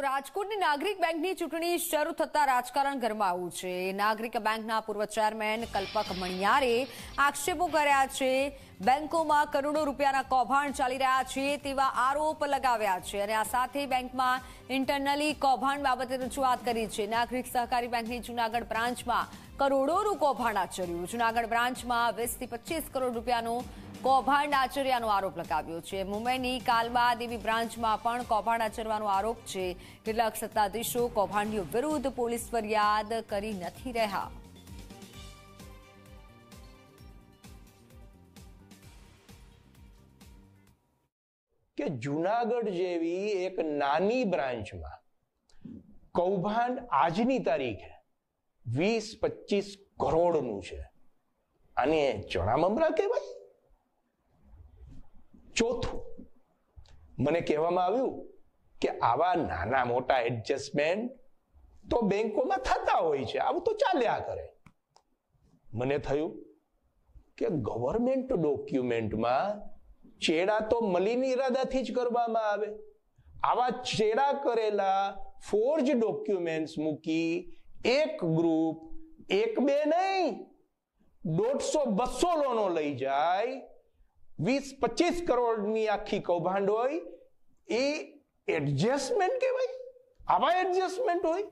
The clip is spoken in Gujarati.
તો રાજકોટની નાગરિક બેંકની ચૂંટણી શરૂ થતા રાજકારણ ગરમાવું છે નાગરિક બેંકના પૂર્વ ચેરમેન કલ્પક મણિયારે આક્ષેપો કર્યા છે બેન્કોમાં કરોડો રૂપિયાના કૌભાંડ ચાલી રહ્યા છે તેવા આરોપ લગાવ્યા છે અને આ સાથે બેંકમાં ઇન્ટરનલી કૌભાંડ બાબતે રજૂઆત કરી છે નાગરિક સહકારી બેંકની જૂનાગઢ બ્રાન્ચમાં કરોડોનું કૌભાંડ આચર્યું જૂનાગઢ બ્રાન્ચમાં વીસથી પચીસ કરોડ રૂપિયાનું કૌભાંડ આચર્યાનો આરોપ લગાવ્યો છે મુંબઈની કાલબાદ એવી બ્રાન્ચમાં પણ કૌભાંડ આચરવાનો આરોપ છે કેટલાક સત્તાધીશો કૌભાંડીઓ વિરુદ્ધ પોલીસ ફરિયાદ કરી નથી રહ્યા કે જુનાગઢ જેવી એક નાની બ્રાન્ચમાં કૌભાંડ આજની તારીખે વીસ પચીસ કરોડનું છે આને ચણામમરા કહેવાય ચોથું મને કહેવામાં આવ્યું કે આવા નાના મોટા એડજસ્ટમેન્ટ તો બેંકોમાં થતા હોય છે આવું તો ચાલ્યા કરે મને થયું કે ગવર્મેન્ટ ડોક્યુમેન્ટમાં ચેડા તો મલિન ઈરાદાથી જ કરવામાં આવે આવા ચેડા કરેલા ફોર્જ ડોક્યુમેન્ટ્સ મૂકી એક ગ્રુપ એક બે નહીં દોઢસો બસો લોનો લઈ જાય વીસ પચીસ કરોડની આખી કૌભાંડ હોય એ એડજસ્ટમેન્ટ કહેવાય આવા એડજસ્ટમેન્ટ હોય